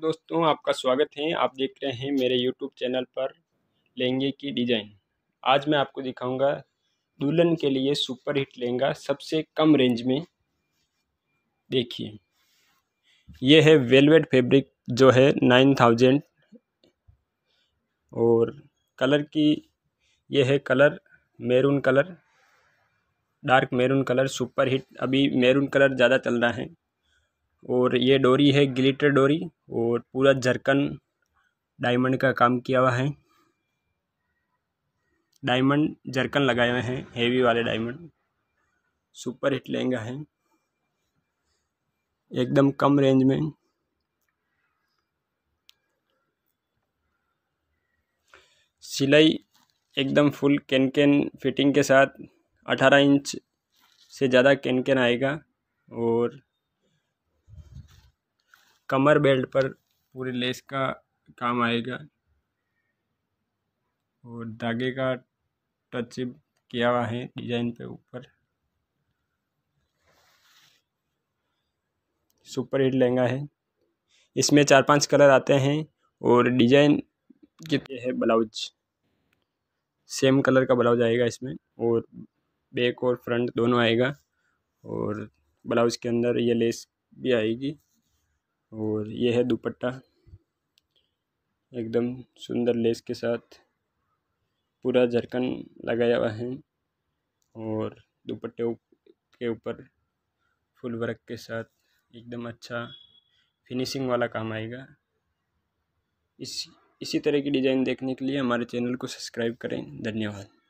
दोस्तों आपका स्वागत है आप देख रहे हैं मेरे यूट्यूब चैनल पर लहंगे की डिज़ाइन आज मैं आपको दिखाऊंगा दुल्हन के लिए सुपर हिट लहंगा सबसे कम रेंज में देखिए यह है वेलवेट फैब्रिक जो है नाइन थाउजेंड और कलर की यह है colour maroon colour dark maroon colour super hit अभी मेरून कलर ज़्यादा चल रहा है और ये डोरी है ग्लिटर डोरी और पूरा जरकन डायमंड का काम किया हुआ है डायमंड जरकन लगाए हुए हैं हेवी वाले डायमंड सुपर हिट लहंगा है एकदम कम रेंज में सिलाई एकदम फुल कैन कैन फिटिंग के साथ अठारह इंच से ज़्यादा कैन कैन आएगा और कमर बेल्ट पर पूरी लेस का काम आएगा और धागे का टच किया हुआ है डिजाइन पे ऊपर सुपर हिट लहंगा है इसमें चार पांच कलर आते हैं और डिजाइन कितने है ब्लाउज सेम कलर का ब्लाउज आएगा इसमें और बैक और फ्रंट दोनों आएगा और ब्लाउज के अंदर ये लेस भी आएगी और ये है दुपट्टा एकदम सुंदर लेस के साथ पूरा झरकन लगाया हुआ है और दुपट्टे के ऊपर फुल वर्क के साथ एकदम अच्छा फिनिशिंग वाला काम आएगा इस इसी तरह की डिज़ाइन देखने के लिए हमारे चैनल को सब्सक्राइब करें धन्यवाद